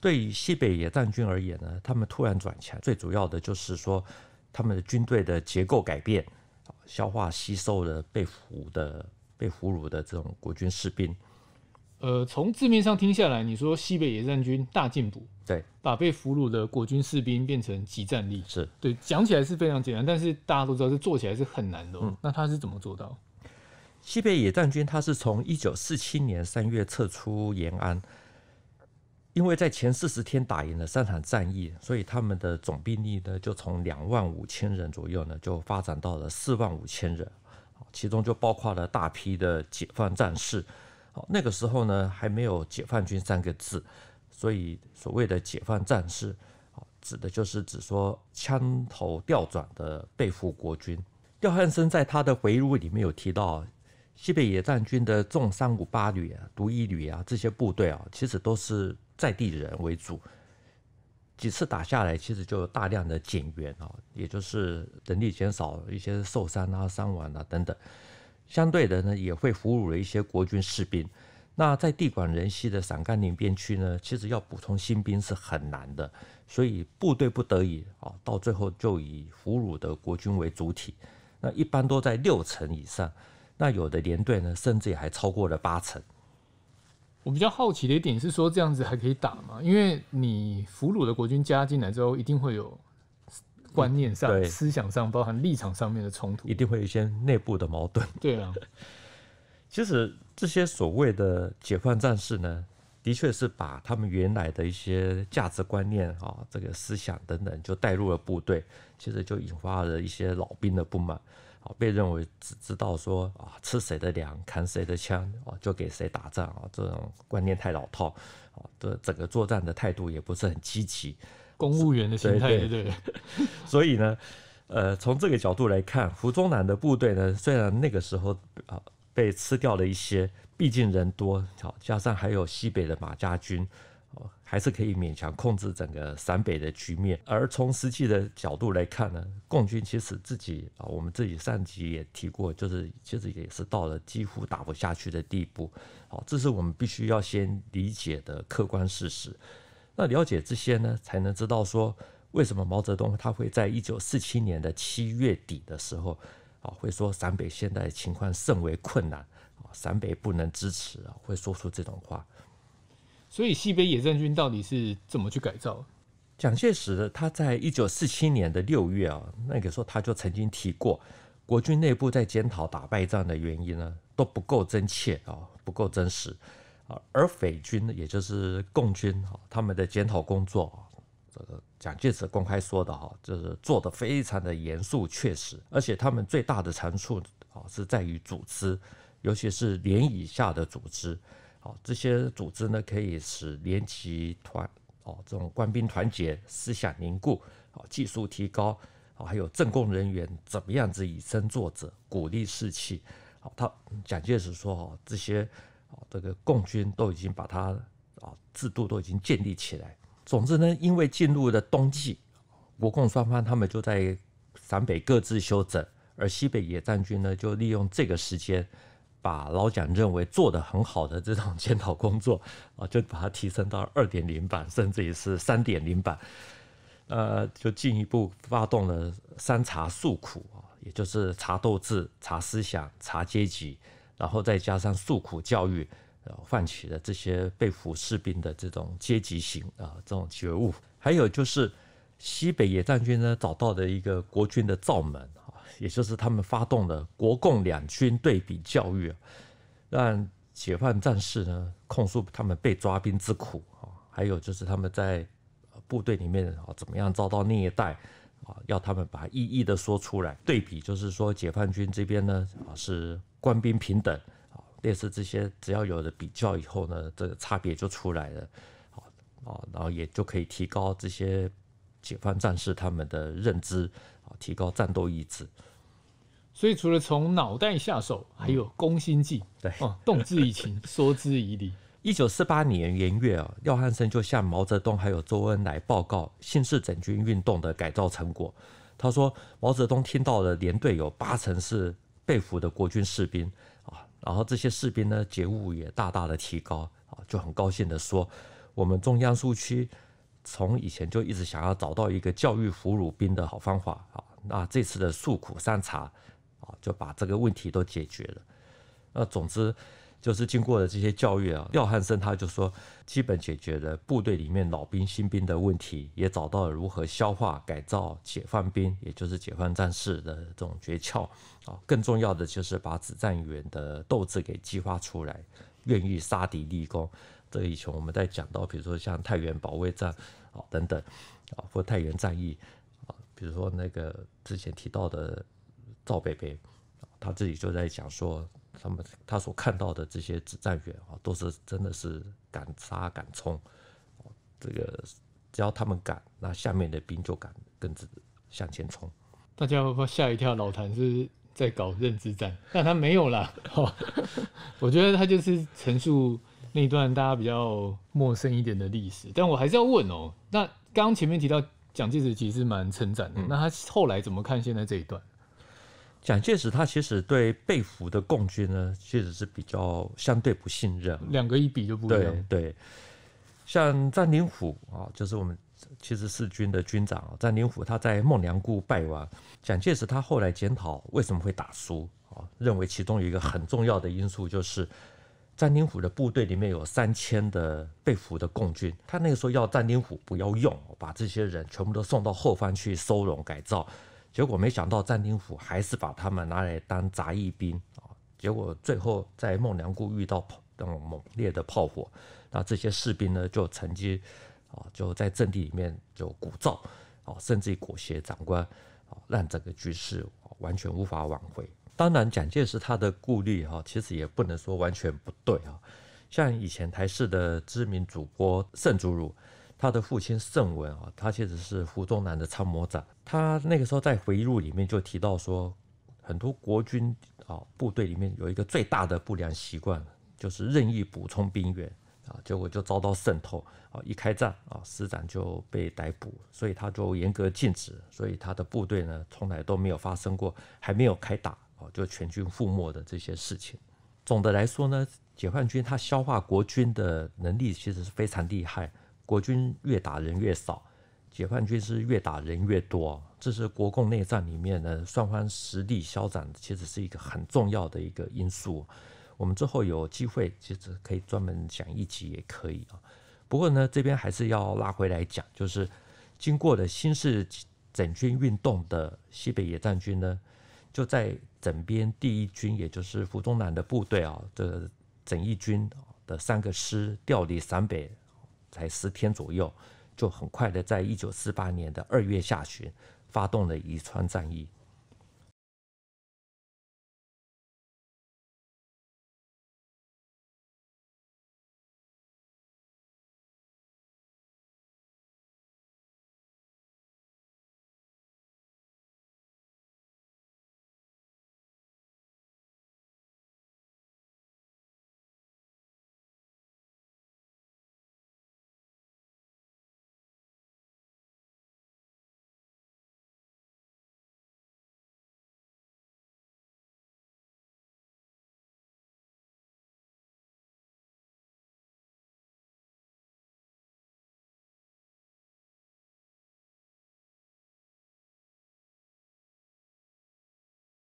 对于西北野战军而言呢，他们突然转强，最主要的就是说他们的军队的结构改变，消化吸收了被俘的、被俘虏的这种国军士兵。呃，从字面上听下来，你说西北野战军大进步，对，把被俘虏的国军士兵变成集战力，是对，讲起来是非常简单，但是大家都知道这做起来是很难的。嗯，那他是怎么做到？西北野战军他是从一九四七年三月撤出延安。因为在前四十天打赢了三场战役，所以他们的总兵力呢就从两万五千人左右呢就发展到了四万五千人，其中就包括了大批的解放战士。好，那个时候呢还没有“解放军”三个字，所以所谓的“解放战士”指的就是只说枪头调转的被俘国军。廖汉森在他的回忆录里面有提到，西北野战军的重三五八旅、啊、独一旅啊这些部队啊，其实都是。在地人为主，几次打下来，其实就有大量的减员啊，也就是人力减少，一些受伤啊、伤亡啊等等。相对的呢，也会俘虏了一些国军士兵。那在地广人稀的陕甘宁边区呢，其实要补充新兵是很难的，所以部队不得已啊，到最后就以俘虏的国军为主体。那一般都在六成以上，那有的连队呢，甚至也还超过了八成。我比较好奇的一点是说，这样子还可以打吗？因为你俘虏的国军加进来之后，一定会有观念上、思想上，包含立场上面的冲突，一定会有一些内部的矛盾。对啊，其实这些所谓的解放战士呢，的确是把他们原来的一些价值观念啊、这个思想等等，就带入了部队，其实就引发了一些老兵的不满。啊，被认为只知道说啊，吃谁的粮，砍谁的枪啊，就给谁打仗啊，这种观念太老套啊，的整个作战的态度也不是很积极，公务员的心态对对对，所以呢，呃，从这个角度来看，胡宗南的部队呢，虽然那个时候啊被吃掉了一些，毕竟人多好，加上还有西北的马家军。哦，还是可以勉强控制整个陕北的局面。而从实际的角度来看呢，共军其实自己啊，我们自己上级也提过，就是其实也是到了几乎打不下去的地步。好，这是我们必须要先理解的客观事实。那了解这些呢，才能知道说为什么毛泽东他会在一九四七年的七月底的时候啊，会说陕北现在情况甚为困难啊，陕北不能支持啊，会说出这种话。所以西北野战军到底是怎么去改造？蒋介石他在一九四七年的六月啊，那个时候他就曾经提过，国军内部在检讨打败仗的原因呢，都不够真切啊，不够真实啊。而匪军，也就是共军，他们的检讨工作，这个蒋介石公开说的哈，就是做的非常的严肃、确实，而且他们最大的长处啊，是在于组织，尤其是连以下的组织。好，这些组织呢，可以使连级团哦，这种官兵团结，思想凝固，哦，技术提高，哦，还有政工人员怎么样子以身作则，鼓励士气。哦，他蒋介石说，哦，这些哦，这个共军都已经把他哦制度都已经建立起来。总之呢，因为进入了冬季，国共双方他们就在陕北各自休整，而西北野战军呢，就利用这个时间。把老蒋认为做的很好的这种检讨工作啊，就把它提升到二点零版，甚至于是三点零版。呃，就进一步发动了三查诉苦啊，也就是查斗志、查思想、查阶级，然后再加上诉苦教育，呃，唤起了这些被俘士兵的这种阶级性啊这种觉悟。还有就是西北野战军呢，找到的一个国军的灶门。也就是他们发动了国共两军对比教育，让解放战士呢控诉他们被抓兵之苦啊，还有就是他们在部队里面啊怎么样遭到虐待啊，要他们把一一的说出来对比，就是说解放军这边呢啊是官兵平等啊，类似这些只要有了比较以后呢，这个差别就出来了，啊啊，然后也就可以提高这些解放战士他们的认知。提高战斗意志，所以除了从脑袋下手，还有攻心计，对，动之以情，说之以理。一九四八年元月啊，廖汉生就向毛泽东还有周恩来报告新式整军运动的改造成果。他说，毛泽东听到了，连队有八成是被俘的国军士兵啊，然后这些士兵呢，觉悟也大大的提高啊，就很高兴的说，我们中央苏区。从以前就一直想要找到一个教育俘虏兵的好方法啊，那这次的诉苦三查啊，就把这个问题都解决了。那总之就是经过了这些教育啊，廖汉生他就说，基本解决了部队里面老兵新兵的问题，也找到了如何消化改造解放兵，也就是解放战士的这种诀窍啊。更重要的就是把指战员的斗志给激发出来，愿意杀敌立功。这以前我们在讲到，比如说像太原保卫战。啊，等等，啊，或太原战役，啊，比如说那个之前提到的赵北北，他自己就在讲说，他们他所看到的这些指战员啊，都是真的是敢杀敢冲，这个只要他们敢，那下面的兵就敢跟着向前冲。大家会吓一跳，老谭是在搞认知战？但他没有啦，我觉得他就是陈述。那一段大家比较陌生一点的历史，但我还是要问哦，那刚前面提到蒋介石其实蛮成赞的，那他后来怎么看现在这一段？蒋介石他其实对被俘的共军呢，确实是比较相对不信任。两个一比就不一样。对，像詹灵甫啊，就是我们七十四军的军长詹灵甫，他在孟良崮败亡。蒋介石他后来检讨为什么会打输啊，认为其中有一个很重要的因素就是。占丁虎的部队里面有三千的被俘的共军，他那个时候要占丁虎不要用，把这些人全部都送到后方去收容改造，结果没想到占丁虎还是把他们拿来当杂役兵啊，结果最后在孟良崮遇到那种猛烈的炮火，那这些士兵呢就曾经啊就在阵地里面就鼓噪啊，甚至于裹挟长官啊，让整个局势完全无法挽回。当然，蒋介石他的顾虑哈，其实也不能说完全不对啊。像以前台视的知名主播盛祖儒，他的父亲盛文啊，他其实是胡宗南的参谋长。他那个时候在回忆录里面就提到说，很多国军啊部队里面有一个最大的不良习惯，就是任意补充兵员啊，结果就遭到渗透啊。一开战啊，师长就被逮捕，所以他就严格禁止，所以他的部队呢，从来都没有发生过还没有开打。哦，就全军覆没的这些事情。总的来说呢，解放军他消化国军的能力其实是非常厉害。国军越打人越少，解放军是越打人越多。这是国共内战里面呢，双方实力消长其实是一个很重要的一个因素。我们之后有机会其实可以专门讲一集也可以啊。不过呢，这边还是要拉回来讲，就是经过了新式整军运动的西北野战军呢。就在整编第一军，也就是胡宗南的部队啊，这整一军的三个师调离陕北，才十天左右，就很快的在一九四八年的二月下旬发动了宜川战役。